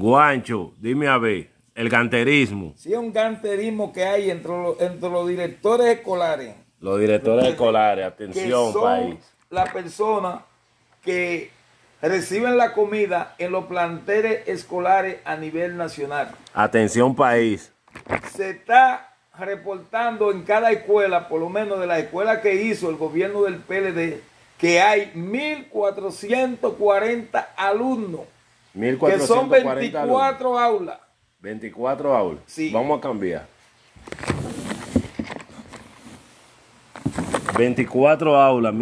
Guancho, dime a ver, el canterismo. Sí, es un canterismo que hay entre, los, entre los directores escolares. Los directores escolares, atención, país. la persona que reciben la comida en los planteles escolares a nivel nacional. Atención, país. Se está reportando en cada escuela, por lo menos de la escuela que hizo el gobierno del PLD, que hay 1.440 alumnos que son 24 aulas. 24 aulas. Vamos a cambiar. 24 aulas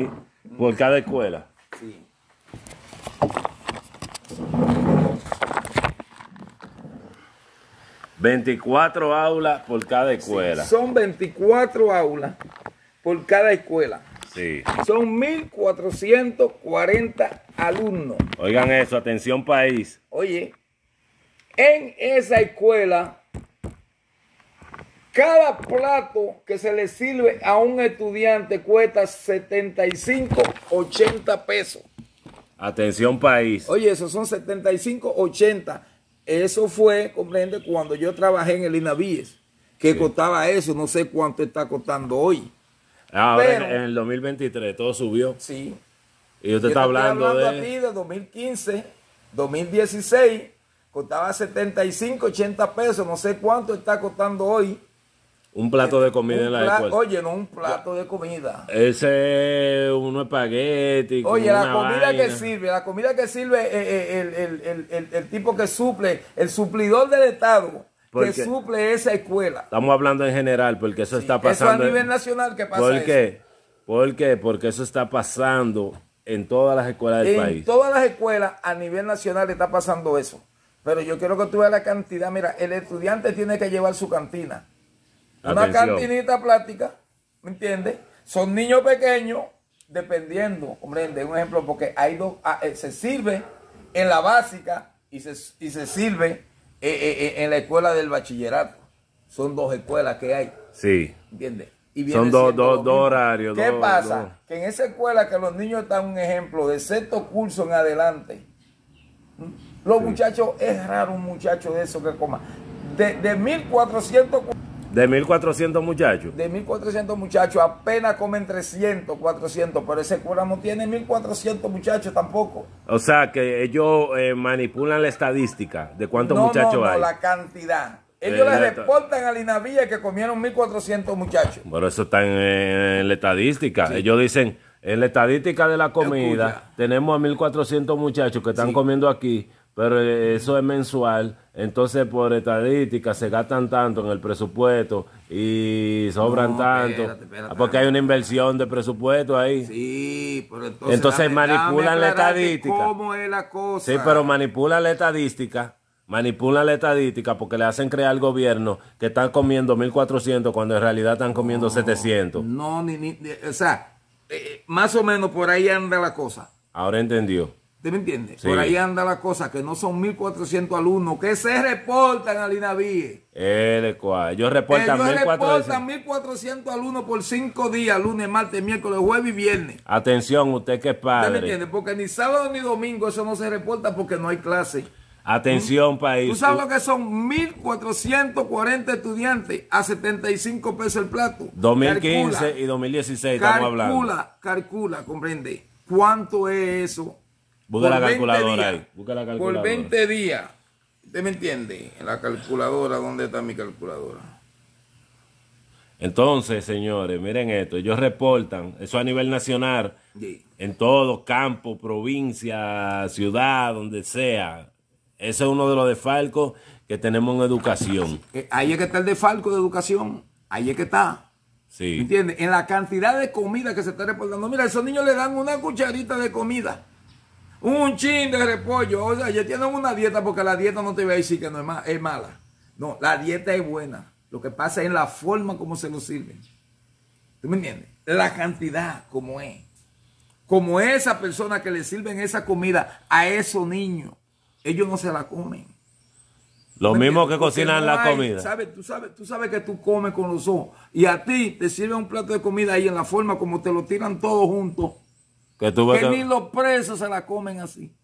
por cada escuela. Sí. ¿24 aulas por cada escuela? son 24 aulas por cada escuela. Sí. Son 1.440 alumnos. Oigan eso, atención país. Oye, en esa escuela, cada plato que se le sirve a un estudiante cuesta 75, 80 pesos. Atención país. Oye, eso son 75, 80. Eso fue, comprende, cuando yo trabajé en el INAVIES que costaba eso, no sé cuánto está costando hoy. a ver en el 2023 todo subió. Sí, y usted yo está hablando, hablando de... a ti de 2015, 2016, costaba 75, 80 pesos, no sé cuánto está costando hoy. Un plato de eh, comida en la escuela. Oye, no un plato de comida. Ese es una espagueti. Oye, la comida que sirve, la comida que sirve eh, eh, el, el, el, el, tipo que suple, el suplidor del Estado. que suple esa escuela. Estamos hablando en general, porque eso está pasando. Eso a nivel nacional que pasa. ¿Por qué? ¿Por qué? Porque eso está pasando en todas las escuelas del país. En todas las escuelas a nivel nacional está pasando eso. Pero yo quiero que tú veas la cantidad. Mira, el estudiante tiene que llevar su cantina. Una cantinita plástica, ¿me entiendes? Son niños pequeños, dependiendo, hombre, de un ejemplo, porque hay dos, ah, eh, se sirve en la básica y se, y se sirve eh, eh, en la escuela del bachillerato. Son dos escuelas que hay. Sí. ¿Me ¿Entiendes? Son dos horarios. ¿Qué pasa? Que en esa escuela que los niños están un ejemplo de sexto curso en adelante. Los muchachos, es raro un muchacho de eso que coma. De, de 1400... De 1400 muchachos. De 1400 muchachos, apenas comen 300, 400, pero esa escuela no tiene 1400 muchachos tampoco. O sea que ellos eh, manipulan la estadística de cuántos muchachos hay. No, la cantidad. Ellos le reportan a Linavilla que comieron 1.400 muchachos. Bueno, eso está en, la estadística. Ellos dicen, en la estadística de la comida, tenemos a 1.400 muchachos que están comiendo aquí, pero eh, eso es mensual. Entonces, por estadística, se gastan tanto en el presupuesto y sobran tanto. Ah, porque hay una inversión de presupuesto ahí. Sí, pero entonces. manipulan la estadística. ¿Cómo es la cosa? Sí, pero manipulan la estadística Manipulan la estadística porque le hacen creer al gobierno que están comiendo 1.400 cuando en realidad están comiendo 700. No, ni, ni, o sea, eh, más o menos por ahí anda la cosa. Ahora entendió. ¿Te me entiendes? Por ahí anda la cosa, que no son 1.400 alumnos que se reportan al INAVIE. El cual. Ellos reportan 1.400 alumnos por cinco días, lunes, martes, miércoles, jueves y viernes. Atención, usted que es padre. ¿Te me entiendes? Porque ni sábado ni domingo eso no se reporta porque no hay clase. Atención, país. ¿Tú sabes lo que son 1.440 estudiantes a 75 pesos el plato? 2015 y 2016 calcula, estamos hablando. Calcula, calcula, comprende. ¿Cuánto es eso? Busca la calculadora ahí. Busca la calculadora. Por 20 días. ¿Usted me entiende? En la calculadora, ¿dónde está mi calculadora? Entonces, señores, miren esto. Ellos reportan, eso a nivel nacional, en todo campo provincia, ciudad, donde sea ese es uno de los de que tenemos en educación. Ahí es que está el de Falco de educación. Ahí es que está. Sí. ¿Entiendes? En la cantidad de comida que se está reportando. Mira, a esos niños le dan una cucharita de comida. Un chin de repollo. O sea, ya tienen una dieta porque la dieta no te va a decir que no es, mala. No, la dieta es buena. Lo que pasa es la forma como se lo sirven. ¿Tú me entiendes? La cantidad, como es. Como esa persona que le sirven esa comida a esos niños ellos no se la comen. Lo mismo que cocinan la comida. ¿sabes? Tú, sabes, tú sabes que tú comes con los ojos. Y a ti te sirve un plato de comida ahí en la forma como te lo tiran todos juntos. Que, tú que ni los presos se la comen así.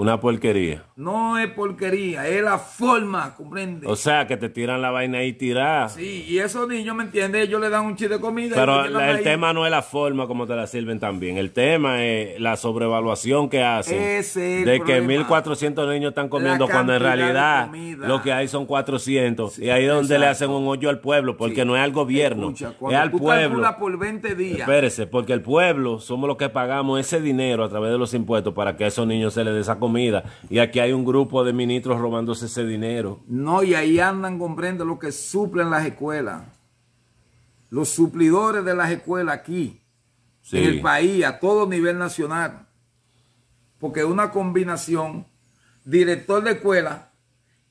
Una porquería. No es porquería, es la forma, ¿comprende? O sea, que te tiran la vaina ahí tirada. Sí, y esos niños, ¿me entiendes? Ellos le dan un chiste de comida. Pero el tema no es la forma como te la sirven también. El tema es la sobrevaluación que hacen. De que 1.400 niños están comiendo cuando en realidad lo que hay son 400. y ahí es donde le hacen un hoyo al pueblo, porque no es al gobierno. es al pueblo. por 20 días. Espérese, porque el pueblo somos los que pagamos ese dinero a través de los impuestos para que a esos niños se les desacompañe. Y aquí hay un grupo de ministros robándose ese dinero. No, y ahí andan, comprende, lo que suplen las escuelas. Los suplidores de las escuelas aquí, en el país, a todo nivel nacional. Porque una combinación, director de escuela,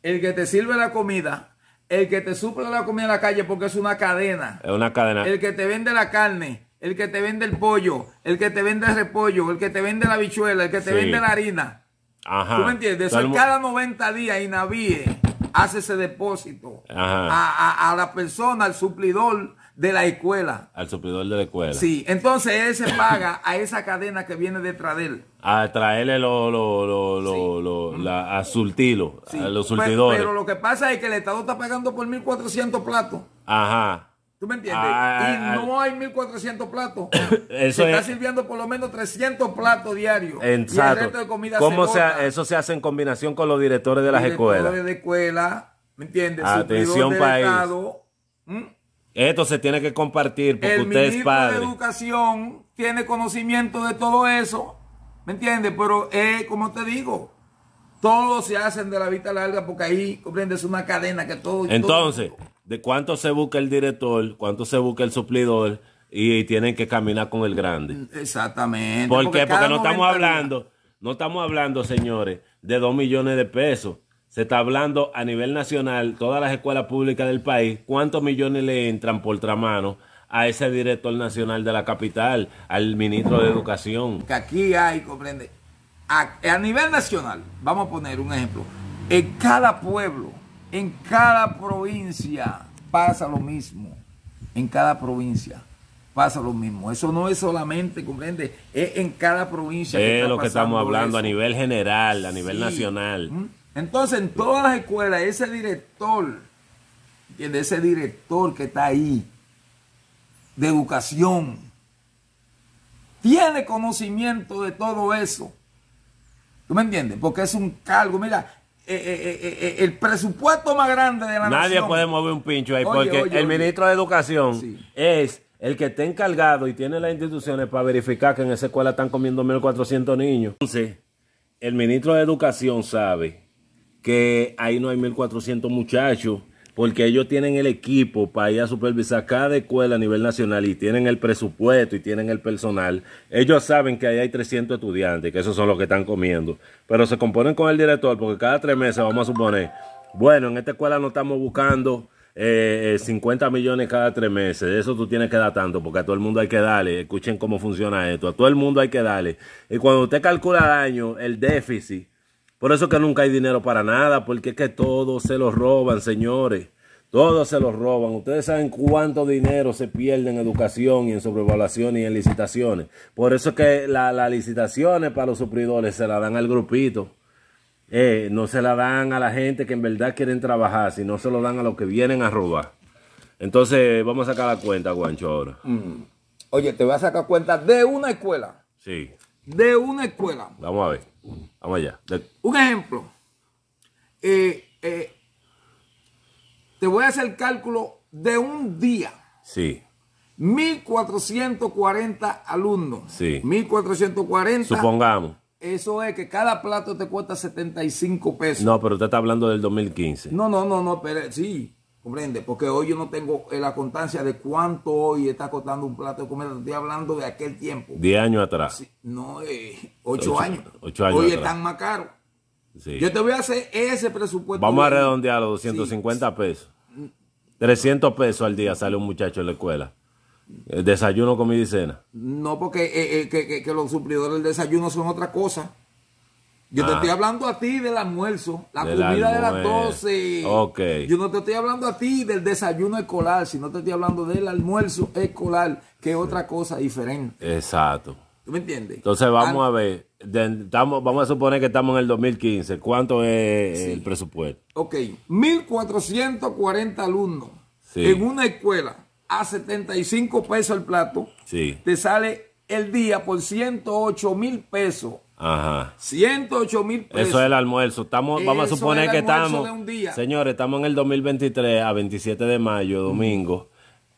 el que te sirve la comida, el que te suple la comida en la calle porque es una cadena. Es una cadena. El que te vende la carne, el que te vende el pollo, el que te vende el repollo, el que te vende la bichuela, el que te vende la harina. Ajá. ¿Tú me entiendes? cada 90 días INAVIE hace ese depósito a, a, la persona, al suplidor de la escuela. Al suplidor de la escuela. Sí, entonces él se paga a esa cadena que viene detrás de él. A traerle lo, lo, lo, lo, a a los surtidores. Pues, pero, pero, lo que pasa es que el Estado está pagando por 1.400 platos. Ajá. ¿Tú me entiendes? Ah, ah, y ah, no hay 1400 platos. se está sirviendo por lo menos 300 platos diarios. Exacto. de comida ¿Cómo se Eso se hace en combinación con los directores de las directores escuelas. de escuela, ¿me entiendes? Atención, país. Esto se tiene que compartir porque el usted es padre. de educación tiene conocimiento de todo eso, ¿me entiendes? Pero es, eh, como te digo, todos se hacen de la vista larga porque ahí, es una cadena que todo... Entonces, ¿de cuánto se busca el director? ¿Cuánto se busca el suplidor? Y tienen que caminar con el grande. Exactamente. ¿Por porque qué? Porque, no estamos hablando, no estamos hablando, señores, de dos millones de pesos. Se está hablando a nivel nacional, todas las escuelas públicas del país, cuántos millones le entran por tramano a ese director nacional de la capital, al ministro de Educación. Que aquí hay, comprende, a, nivel nacional, vamos a poner un ejemplo, en cada pueblo, en cada provincia pasa lo mismo, en cada provincia pasa lo mismo. Eso no es solamente, comprende, es en cada provincia. Es lo que estamos hablando a nivel general, a nivel nacional. Entonces, en todas las escuelas, ese director, ese director que está ahí, de educación, tiene conocimiento de todo eso. ¿Tú me entiendes? Porque es un cargo. Mira, eh, eh, eh, el presupuesto más grande de la Nadie nación. Nadie puede mover un pincho ahí, porque el ministro de Educación es el que está encargado y tiene las instituciones para verificar que en esa escuela están comiendo 1.400 niños. Entonces, el ministro de Educación sabe que ahí no hay 1.400 muchachos porque ellos tienen el equipo para ir a supervisar cada escuela a nivel nacional y tienen el presupuesto y tienen el personal. Ellos saben que ahí hay 300 estudiantes, que esos son los que están comiendo, pero se componen con el director porque cada tres meses vamos a suponer, bueno, en esta escuela no estamos buscando eh, 50 eh, millones cada tres meses, de eso tú tienes que dar tanto, porque a todo el mundo hay que darle, escuchen cómo funciona esto, a todo el mundo hay que darle. Y cuando usted calcula el año, el déficit, por eso que nunca hay dinero para nada, porque es que todos se los roban, señores. Todos se los roban. Ustedes saben cuánto dinero se pierde en educación y en sobrevaluación y en licitaciones. Por eso que las licitaciones para los supridores se la dan al grupito. Eh, no se la dan a la gente que en verdad quieren trabajar, sino se lo dan a los que vienen a robar. Entonces, vamos a sacar la cuenta, Guancho, ahora. Mm. Oye, te voy a sacar cuenta de una escuela. Sí de una escuela. Vamos a ver. Vamos allá. Un ejemplo. Eh, eh, te voy a hacer el cálculo de un día. Sí. 1440 alumnos. Sí. 1440. Supongamos. Eso es que cada plato te cuesta 75 pesos. No, pero usted está hablando del 2015. No, no, no, no, pero sí comprende, porque hoy yo no tengo eh, la constancia de cuánto hoy está costando un plato de comida, estoy hablando de aquel tiempo. Diez años atrás. no, eh, ocho, años. años hoy están más caros. Yo te voy a hacer ese presupuesto. Vamos a redondear a los 250 pesos. 300 pesos al día sale un muchacho en la escuela. desayuno, con y cena. No, porque eh, los suplidores del desayuno son otra cosa. Yo te ah. estoy hablando a ti del almuerzo, la comida de las 12. Yo no te estoy hablando a ti del desayuno escolar, sino te estoy hablando del almuerzo escolar, que es otra cosa diferente. Exacto. ¿Tú me entiendes? Entonces vamos a ver, estamos, vamos a suponer que estamos en el 2015. ¿Cuánto es el presupuesto? Ok, 1.440 alumnos en una escuela a 75 pesos el plato. Sí. Te sale el día por 108 mil pesos Ajá. 108 mil pesos. Eso es el almuerzo. vamos a suponer que estamos. Señores, estamos en el 2023, a 27 de mayo, domingo.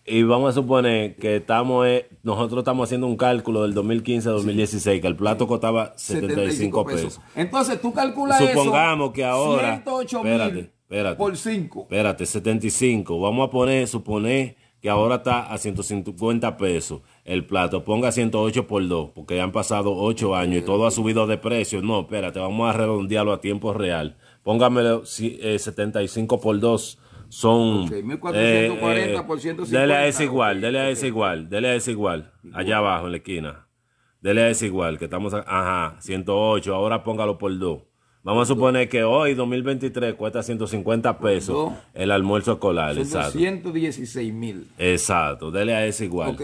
Y vamos a suponer que estamos, eh, nosotros estamos haciendo un cálculo del 2015 a 2016, que el plato costaba 75, pesos. Entonces tú calculas Supongamos que ahora. 108 espérate, espérate, por 5. Espérate, 75. Vamos a poner, suponer que ahora está a 150 pesos el plato, ponga 108 por 2, porque ya han pasado 8 años y todo ha subido de precio. No, espérate, vamos a redondearlo a tiempo real. Póngamelo 75 eh, por 2 son okay, 1440 eh, por 150. Eh, dele a desigual, igual, dele a desigual, igual, dele a desigual, igual, allá abajo en la esquina. Dele a desigual, igual, que estamos, a, ajá, 108, ahora póngalo por 2. Vamos a suponer que hoy, 2023, cuesta 150 pesos el almuerzo escolar. Son exacto. 216 mil. Exacto, dele a ese igual. Ok.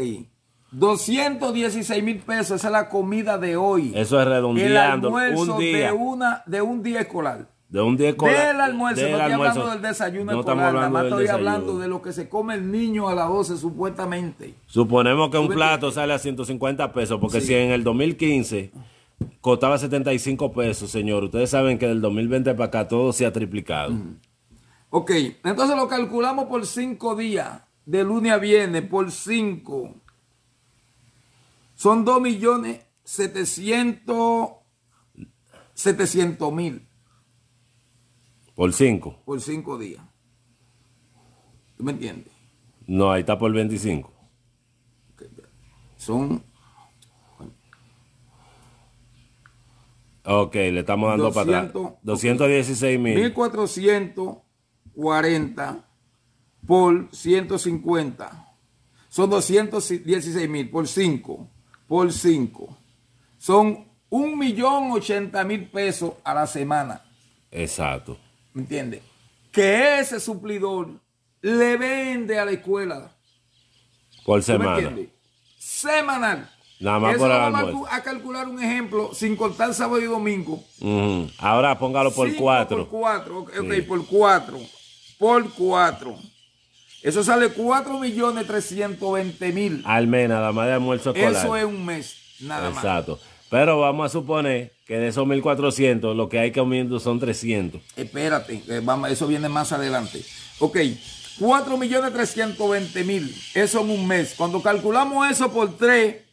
216 mil pesos, esa es la comida de hoy. Eso es redondeando. El almuerzo De, una, de un día escolar. De un día escolar. Del almuerzo, no estoy hablando del desayuno escolar, nada más estoy hablando de lo que se come el niño a las 12, supuestamente. Suponemos que un plato sale a 150 pesos, porque si en el 2015 costaba 75 pesos, señor. Ustedes saben que del 2020 para acá todo se ha triplicado. Ok, entonces lo calculamos por 5 días, de lunes a viernes, por 5. Son 2 millones 700, mil. Por 5. Por 5 días. ¿Tú me entiendes? No, ahí está por 25. son Ok, le estamos dando para atrás. 216 mil. 1440 por 150. Son 216 mil por 5. Por 5. Son 1.080.000 pesos a la semana. Exacto. ¿Me entiendes? Que ese suplidor le vende a la escuela. Por semana. Semanal. Nada más por almuerzo. Vamos a calcular un ejemplo sin contar sábado y domingo. Ahora póngalo por cuatro. Por cuatro, ok, por cuatro, Por cuatro. Eso sale cuatro millones veinte mil. Al menos nada más de almuerzo Eso es un mes, nada más. Exacto. Pero vamos a suponer que de esos 1400, lo que hay comiendo son 300. Espérate, eso viene más adelante. Ok, 4.320.000, millones mil. Eso en un mes. Cuando calculamos eso por 3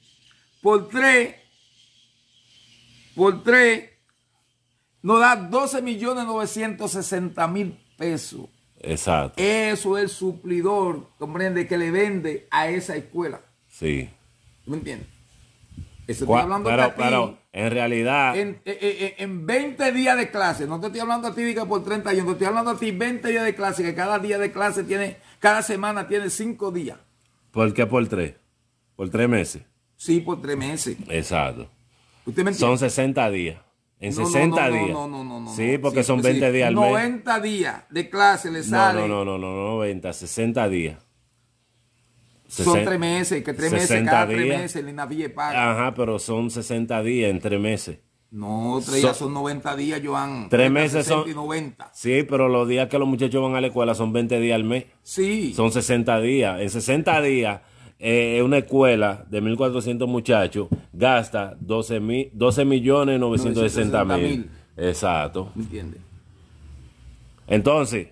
por 3, por 3, nos da 12 millones 960 mil pesos. Exacto. Eso es el suplidor, comprende, que le vende a esa escuela. Sí. ¿Me entiendes? Eso estoy hablando pero, de pero, en realidad. En, 20 eh, eh, eh, días de clase, no te estoy hablando a ti que por 30 años, te estoy hablando a ti 20 días de clase, que cada día de clase tiene, cada semana tiene 5 días. ¿Por qué por 3? Por tres meses. Sí, por tres meses. Exacto. ¿Usted me son 60 días. En 60 no, no, días. No, no, no, no. Sí, porque son 20 días al mes. 90 días de clase le sale. No, no, no, no, no, 90, 60 días. son tres meses, que tres meses, cada días. tres meses paga. Ajá, pero son 60 días en tres meses. No, tres días son 90 días, Joan. Tres meses son. 90. Sí, pero los días que los muchachos van a la escuela son 20 días al mes. Sí. Son 60 días. En 60 días eh, una escuela de 1.400 muchachos gasta 12, 12 millones 960 mil. Exacto. Entonces,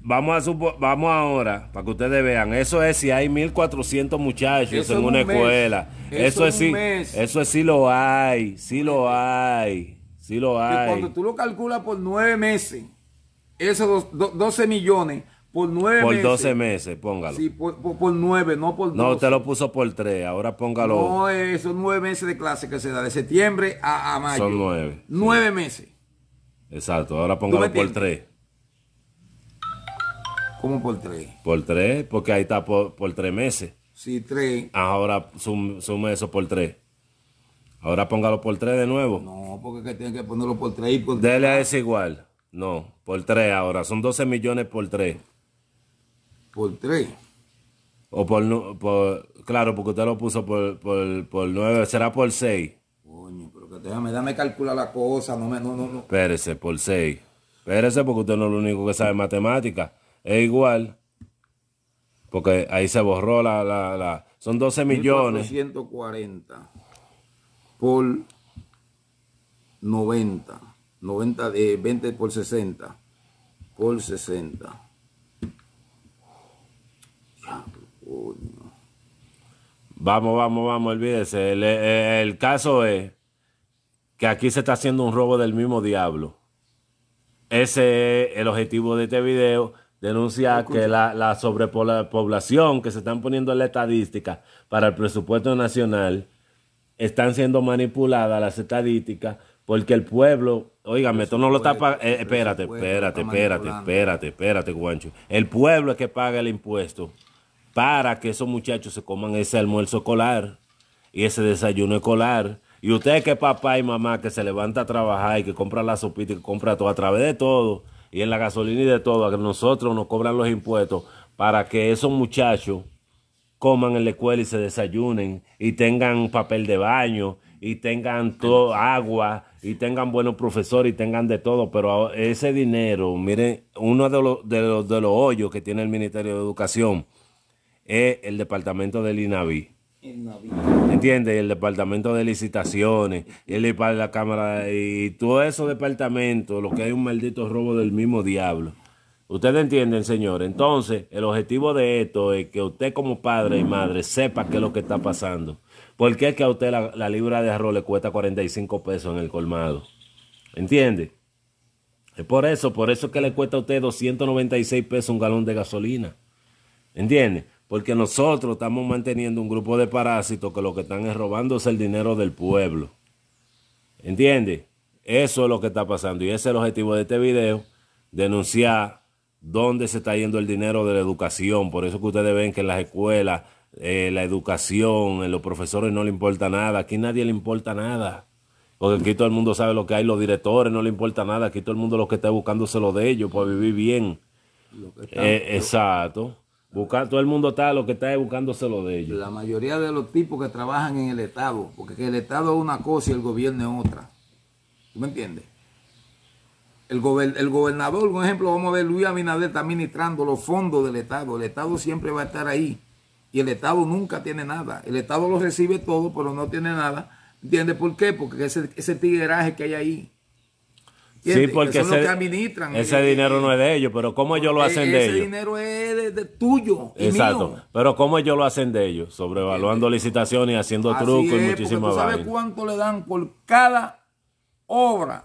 vamos, a vamos ahora, para que ustedes vean, eso es si hay 1.400 muchachos en una escuela. Eso, es si, eso es si lo hay, si lo hay, si lo hay. Y cuando tú lo calculas por nueve meses, esos 12 millones por nueve Por doce 12 meses, póngalo. Sí, por, por, nueve, no por 12. No, usted lo puso por tres, ahora póngalo. No, esos eh, son nueve meses de clase que se da, de septiembre a, mayo. Son nueve. Nueve meses. Exacto, ahora póngalo por tres. ¿Cómo por tres? Por tres, porque ahí está por, por tres meses. Sí, tres. Ahora sume eso por tres. Ahora póngalo por tres de nuevo. No, porque que tienen que ponerlo por tres y por Dele a ese igual. No, por tres ahora. Son 12 millones por tres por 3. O por, claro, porque usted lo puso por, por, 9, será por 6. Coño, pero que déjame, calcular la cosa, no me, no, no, Espérese, por 6. Espérese porque usted no es lo único que sabe matemática. Es igual, porque ahí se borró la, son 12 millones. 140 por 90, 90 de 20 por 60, por 60. Vamos, vamos, vamos, olvídese. Eh, eh, el, caso es que aquí se está haciendo un robo del mismo diablo. Ese es el objetivo de este video denunciar que la, sobrepoblación que se están poniendo en la estadística para el presupuesto nacional están siendo manipuladas las estadísticas porque el pueblo, oígame, esto no lo está pagando, eh, espérate, espérate, espérate, espérate, espérate, espérate, Guancho. El pueblo es que paga el impuesto para que esos muchachos se coman ese almuerzo escolar y ese desayuno escolar. Y usted que papá y mamá que se levanta a trabajar y que compra la sopita y que compra todo a través de todo y en la gasolina y de todo, a que nosotros nos cobran los impuestos para que esos muchachos coman en la escuela y se desayunen y tengan papel de baño y tengan todo agua y tengan buenos profesores y tengan de todo, pero ese dinero, miren, uno de de los, de los hoyos que tiene el Ministerio de Educación, es el departamento del INAVI. ¿Entiendes? el departamento de licitaciones, y el de la cámara, y todo esos departamentos, lo que hay un maldito robo del mismo diablo. Ustedes entienden, señor. Entonces, el objetivo de esto es que usted como padre y madre sepa qué es lo que está pasando. Porque es que a usted la, libra de arroz le cuesta 45 pesos en el colmado? ¿Entiende? Es por eso, por eso es que le cuesta a usted 296 pesos un galón de gasolina. ¿Entiende? porque nosotros estamos manteniendo un grupo de parásitos que lo que están es robándose el dinero del pueblo. ¿Entiendes? Eso es lo que está pasando y ese es el objetivo de este video, denunciar dónde se está yendo el dinero de la educación. Por eso que ustedes ven que en las escuelas, eh, la educación, en los profesores no le importa nada, aquí nadie le importa nada. Porque aquí todo el mundo sabe lo que hay, los directores no le importa nada, aquí todo el mundo lo que está buscándose lo de ellos para vivir bien. Eh, exacto. Buscar, todo el mundo está lo que está buscándose lo de ellos. La mayoría de los tipos que trabajan en el Estado, porque el Estado es una cosa y el gobierno es otra. ¿Tú me entiendes? El, el gobernador, por ejemplo, vamos a ver, Luis Abinader está administrando los fondos del Estado. El Estado siempre va a estar ahí. Y el Estado nunca tiene nada. El Estado lo recibe todo, pero no tiene nada. ¿Entiendes por qué? Porque ese, ese tigueraje que hay ahí Sí, porque ese, eh, dinero eh, no es de ellos, pero ¿cómo ellos lo eh, hacen de ellos? Ese dinero es de, tuyo. Exacto. Pero ¿cómo ellos lo hacen de ellos? Sobrevaluando licitaciones y haciendo trucos y muchísimas ¿Sabes cuánto le dan por cada obra?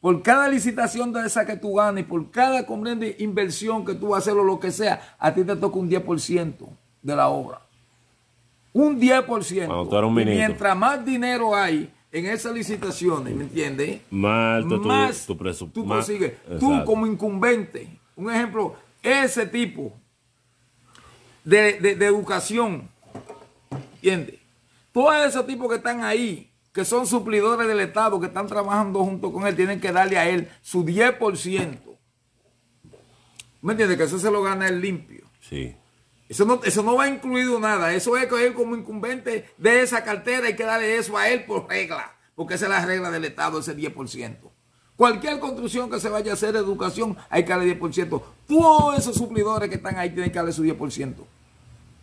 Por cada licitación de esa que tú ganas y por cada comprende, inversión que tú haces o lo que sea, a ti te toca un 10% de la obra. Un 10%. mientras más dinero hay, en esas licitaciones, ¿me entiendes? Más, tu, Tú consigues. Tú como incumbente, un ejemplo, ese tipo de, de, ¿me educación, ¿entiendes? Todos esos tipos que están ahí, que son suplidores del Estado, que están trabajando junto con él, tienen que darle a él su 10%. ¿Me entiendes? Que eso se lo gana el limpio. Sí. Eso no, eso no va incluido nada. Eso es que él como incumbente de esa cartera hay que darle eso a él por regla, porque esa es la regla del Estado, ese 10%. Cualquier construcción que se vaya a hacer educación hay que darle 10%. Todos esos suplidores que están ahí tienen que darle su 10%.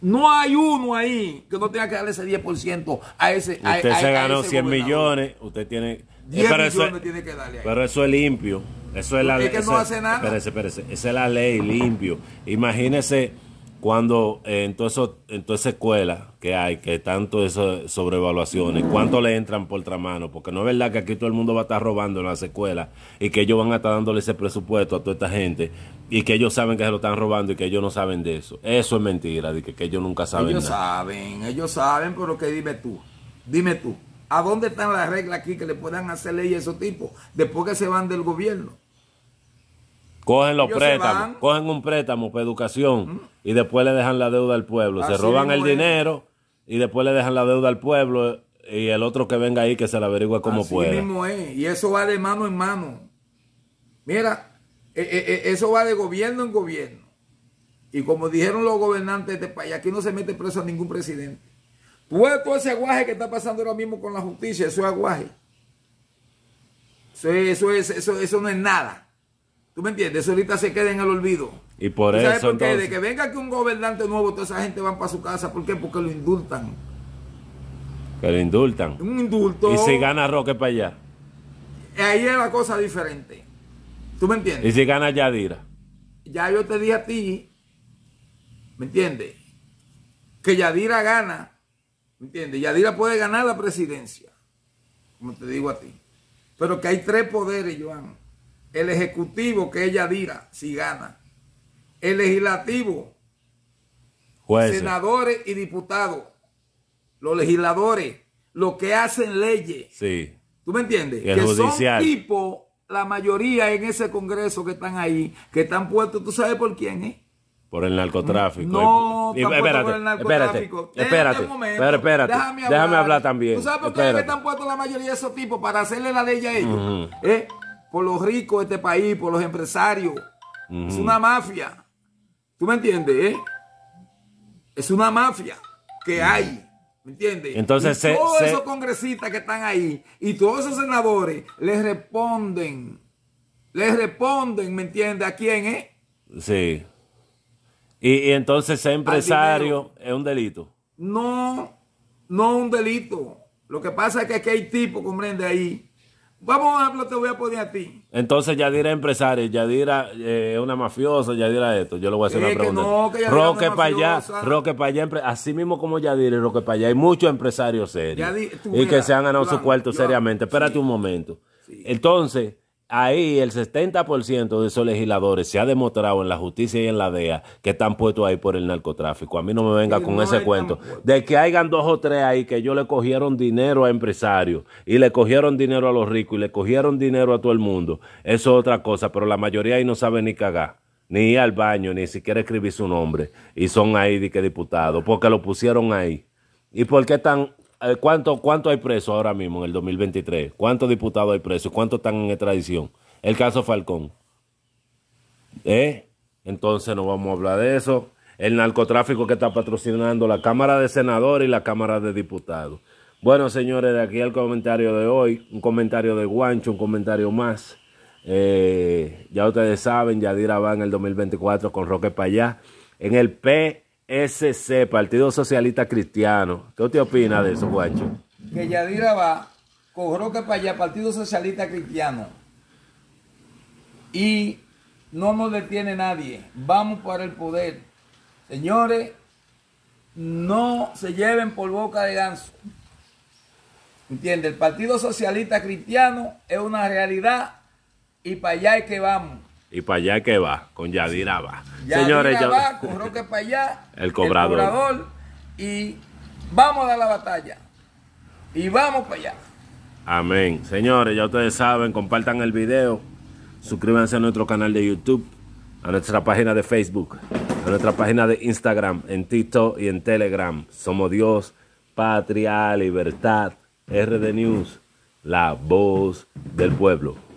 No hay uno ahí que no tenga que darle ese 10% a ese. Usted se ganó 100 millones, usted tiene. 10 eh, pero millones eso, tiene que darle Pero eso es limpio. Eso es la ley. que no Espérese, Esa es la ley, limpio. Imagínese cuando eh, en, todo eso, en toda esa escuela que hay, que tanto eso sobrevaluaciones, ¿cuánto le entran por otra mano? Porque no es verdad que aquí todo el mundo va a estar robando en las escuelas y que ellos van a estar dándole ese presupuesto a toda esta gente y que ellos saben que se lo están robando y que ellos no saben de eso. Eso es mentira, de que, ellos nunca saben. Ellos saben, ellos saben, pero que dime tú, dime tú, ¿a dónde están las reglas aquí que le puedan hacer ley a esos tipos después que se van del gobierno? Cogen los préstamos, cogen un préstamo para educación y después le dejan la deuda al pueblo. se roban el dinero y después le dejan la deuda al pueblo y el otro que venga ahí que se la averigüe como puede mismo Y eso va de mano en mano. Mira, eh, eh, eh, eso va de gobierno en gobierno. Y como dijeron los gobernantes de este país, aquí no se mete preso a ningún presidente. Pues Tú ese aguaje que está pasando ahora mismo con la justicia, eso es aguaje. Eso, eso, eso, eso no es nada. ¿Tú me entiendes? Eso ahorita se queda en el olvido. Y por eso. Entonces... De que venga aquí un gobernante nuevo, toda esa gente va para su casa. ¿Por qué? Porque lo indultan. Que lo indultan. Un indulto. Y si gana Roque para allá. Ahí es la cosa diferente. ¿Tú me entiendes? Y si gana Yadira. Ya yo te dije a ti, ¿me entiendes? Que Yadira gana. ¿Me entiendes? Yadira puede ganar la presidencia. Como te digo a ti. Pero que hay tres poderes, Joan el ejecutivo que ella diga si gana, el legislativo, Jueces. senadores y diputados, los legisladores, los que hacen leyes. Sí. ¿Tú me entiendes? que son tipo la mayoría en ese Congreso que están ahí, que están puestos, tú sabes por quién, ¿eh? Por el narcotráfico. No, espérate, el Espérate, espérate, déjame, hablar. también. ¿Tú sabes por qué están puestos la mayoría de esos tipos para hacerle la ley a ellos? ¿Eh? por los ricos de este país, por los empresarios. Es una mafia. ¿Tú me entiendes? Eh? Es una mafia que hay. ¿Me entiendes? Entonces, todos esos congresistas que están ahí y todos esos senadores les responden. Les responden, ¿me entiendes? ¿A quién, eh? Sí. Y, entonces ser empresario es un delito. No, no un delito. Lo que pasa es que aquí hay tipos, comprende ahí, Vamos a hablar, te voy a poner a ti. Entonces Yadira es empresaria, Yadira es eh, una mafiosa, Yadira esto. Yo le voy a hacer es una pregunta. No, Roque para allá, Roque para allá, así mismo como Yadira y Roque para allá, hay muchos empresarios serios. y que se han ganado su cuarto seriamente. Espérate un momento. Entonces, ahí el 70% de esos legisladores se ha demostrado en la justicia y en la DEA que están puestos ahí por el narcotráfico. A mí no me venga con ese cuento. De que hayan dos o tres ahí que yo le cogieron dinero a empresarios y le cogieron dinero a los ricos y le cogieron dinero a todo el mundo. Eso es otra cosa, pero la mayoría ahí no sabe ni cagar. Ni ir al baño, ni siquiera escribir su nombre. Y son ahí de que diputados, porque lo pusieron ahí. ¿Y por qué están eh, ¿Cuánto, ¿Cuánto hay preso ahora mismo en el 2023? ¿Cuántos diputados hay presos? ¿Cuántos están en extradición? El caso Falcón. ¿Eh? Entonces no vamos a hablar de eso. El narcotráfico que está patrocinando la Cámara de Senadores y la Cámara de Diputados. Bueno, señores, de aquí el comentario de hoy. Un comentario de Guancho, un comentario más. Eh, ya ustedes saben, Yadira va en el 2024 con Roque Payá en el P SC, Partido Socialista Cristiano. ¿Qué usted opina de eso, guacho? Que Yadira va cojó que para allá, Partido Socialista Cristiano. Y no nos detiene nadie. Vamos para el poder. Señores, no se lleven por boca de ganso. ¿Entiende? El Partido Socialista Cristiano es una realidad y para allá es que vamos. Y para allá que va, con Yadira va. Señores, para allá, el cobrador. Y vamos a la batalla. Y vamos para allá. Amén. Señores, ya ustedes saben, compartan el video, suscríbanse a nuestro canal de YouTube, a nuestra página de Facebook, a nuestra página de Instagram, en TikTok y en Telegram. Somos Dios, Patria, Libertad, RD News, la voz del pueblo.